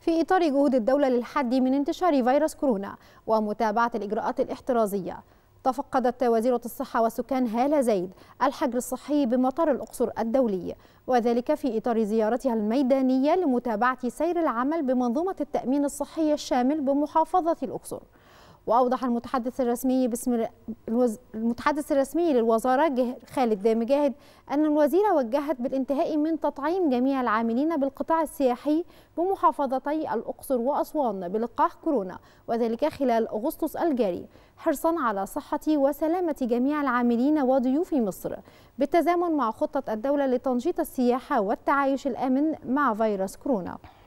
في إطار جهود الدولة للحد من انتشار فيروس كورونا ومتابعة الإجراءات الاحترازية تفقدت وزيرة الصحة والسكان هالة زيد الحجر الصحي بمطار الأقصر الدولي وذلك في إطار زيارتها الميدانية لمتابعة سير العمل بمنظومة التأمين الصحي الشامل بمحافظة الأقصر واوضح المتحدث الرسمي باسم الوز... المتحدث الرسمي للوزاره خالد مجاهد ان الوزيره وجهت بالانتهاء من تطعيم جميع العاملين بالقطاع السياحي بمحافظتي الاقصر واسوان بلقاح كورونا وذلك خلال اغسطس الجاري حرصا على صحه وسلامه جميع العاملين وضيوف مصر بالتزامن مع خطه الدوله لتنشيط السياحه والتعايش الامن مع فيروس كورونا